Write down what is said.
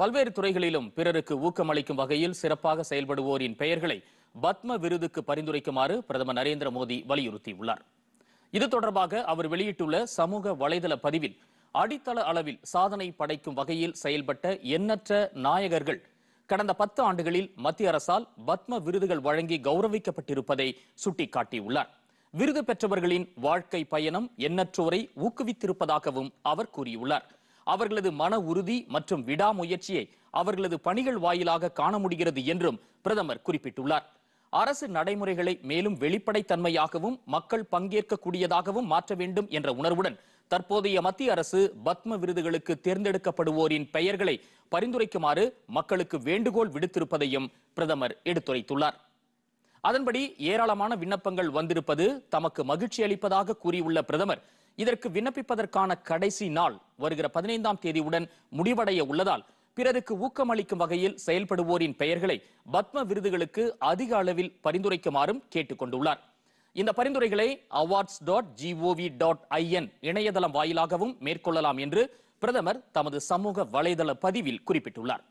பல்வேறு துறைகளிலும் பிறருக்கு ஊக்கமளிக்கும் வகையில் சிறப்பாக செயல்படுவோரின் பெயர்களை பத்ம விருதுக்கு பரிந்துரைக்குமாறு பிரதமர் நரேந்திர மோடி வலியுறுத்தியுள்ளார் இது தொடர்பாக அவர் வெளியிட்டுள்ள சமூக வலைதள பதிவில் அடித்தள அளவில் சாதனை படைக்கும் வகையில் செயல்பட்ட எண்ணற்ற நாயகர்கள் கடந்த பத்து ஆண்டுகளில் மத்திய அரசால் பத்ம விருதுகள் வழங்கி கௌரவிக்கப்பட்டிருப்பதை சுட்டிக்காட்டியுள்ளார் விருது பெற்றவர்களின் வாழ்க்கை பயணம் எண்ணற்றோரை ஊக்குவித்திருப்பதாகவும் அவர் கூறியுள்ளார் அவர்களது மன உறுதி மற்றும் விடாமுயற்சியை அவர்களது பணிகள் வாயிலாக காண முடிகிறது என்றும் பிரதமர் குறிப்பிட்டுள்ளார் அரசு நடைமுறைகளை மேலும் வெளிப்படைத்தன்மையாகவும் மக்கள் பங்கேற்கக்கூடியதாகவும் மாற்ற வேண்டும் என்ற உணர்வுடன் தற்போதைய மத்திய அரசு பத்ம விருதுகளுக்கு தேர்ந்தெடுக்கப்படுவோரின் பெயர்களை பரிந்துரைக்குமாறு மக்களுக்கு வேண்டுகோள் விடுத்திருப்பதையும் பிரதமர் எடுத்துரைத்துள்ளார் அதன்படி ஏராளமான விண்ணப்பங்கள் வந்திருப்பது தமக்கு மகிழ்ச்சி அளிப்பதாக கூறியுள்ள பிரதமர் இதற்கு விண்ணப்பிப்பதற்கான கடைசி நாள் வருகிற பதினைந்தாம் தேதியுடன் முடிவடைய உள்ளதால் பிறருக்கு ஊக்கமளிக்கும் வகையில் செயல்படுவோரின் பெயர்களை பத்ம விருதுகளுக்கு அதிக அளவில் பரிந்துரைக்குமாறும் கொண்டுள்ளார் இந்த பரிந்துரைகளை awards dot G O V dot I N இணையதளம் வாயிலாகவும் மேற்கொள்ளலாம் என்று பிரதமர் தமது சமூக வலைதள பதிவில் குறிப்பிட்டுள்ளார்